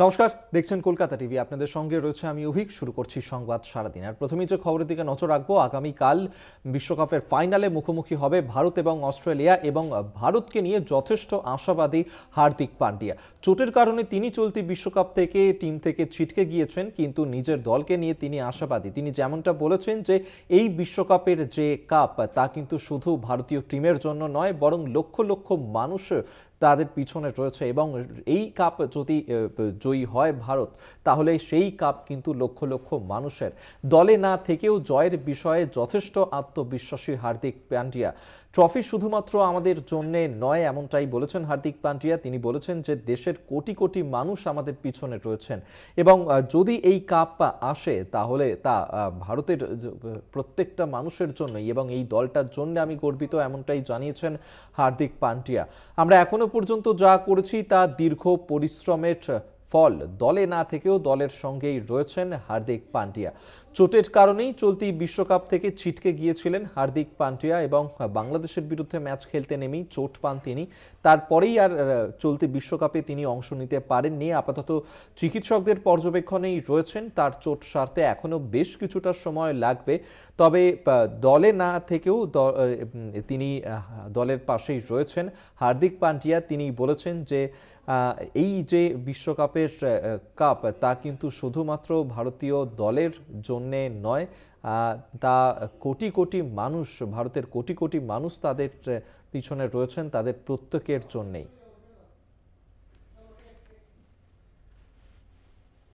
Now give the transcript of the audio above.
নমস্কার দেখছেন কলকাতা টিভি আপনাদের সঙ্গে রয়েছে আমি অভিক শুরু করছি সংবাদ সারাদিন আর প্রথমেই যে খবরের দিকে নজর রাখবো আগামীকাল বিশ্বকাপের ফাইনালে মুখোমুখি হবে ভারত এবং অস্ট্রেলিয়া এবং ভারতকে নিয়ে যথেষ্ট আশাবাদী হার্দিক পান্ডিয়া চোটের কারণে তিনি চলতি বিশ্বকাপ থেকে টিম থেকে ছিটকে গিয়েছেন কিন্তু নিজের দলকে নিয়ে তিনি আশাবাদী তিনি যেমনটা বলেছেন যে এই বিশ্বকাপের যে কাপ তা কিন্তু শুধু ভারতীয় টিমের জন্য নয় বরং লক্ষ লক্ষ মানুষ তাদের পিছনে রয়েছে এবং এই কাপ যদি জয়ী হয় ভারত তাহলে সেই কাপ কিন্তু লক্ষ লক্ষ মানুষের দলে না থেকেও জয়ের বিষয়ে যথেষ্ট আত্মবিশ্বাসী হার্দিক পান্ডিয়া ট্রফি শুধুমাত্র আমাদের জন্য নয় এমনটাই বলেছেন হার্দিক পান্ডিয়া তিনি বলেছেন যে দেশের কোটি কোটি মানুষ আমাদের পিছনে রয়েছেন এবং যদি এই কাপ আসে তাহলে তা ভারতের প্রত্যেকটা মানুষের জন্যই এবং এই দলটার জন্য আমি গর্বিত এমনটাই জানিয়েছেন হার্দিক পান্ডিয়া আমরা এখনও পর্যন্ত যা করেছি তা দীর্ঘ পরিশ্রমের ফল দলে না থেকেও দলের সঙ্গেই রয়েছেন হার্দিক পান্ডিয়া চোটের কারণেই চলতি বিশ্বকাপ থেকে ছিটকে গিয়েছিলেন হার্দিক পান্ডিয়া এবং বাংলাদেশের বিরুদ্ধে ম্যাচ খেলতে নেমেই চোট পান তিনি তারপরেই আর চলতি বিশ্বকাপে তিনি অংশ নিতে পারেননি আপাতত চিকিৎসকদের পর্যবেক্ষণেই রয়েছেন তার চোট সারতে এখনও বেশ কিছুটা সময় লাগবে তবে দলে না থেকেও তিনি দলের পাশেই রয়েছেন হার্দিক পান্ডিয়া তিনি বলেছেন যে এই যে বিশ্বকাপের কাপ তা কিন্তু শুধুমাত্র ভারতীয় দলের জন্যে নয় তা কোটি কোটি মানুষ ভারতের কোটি কোটি মানুষ তাদের পিছনে রয়েছেন তাদের প্রত্যেকের জন্যেই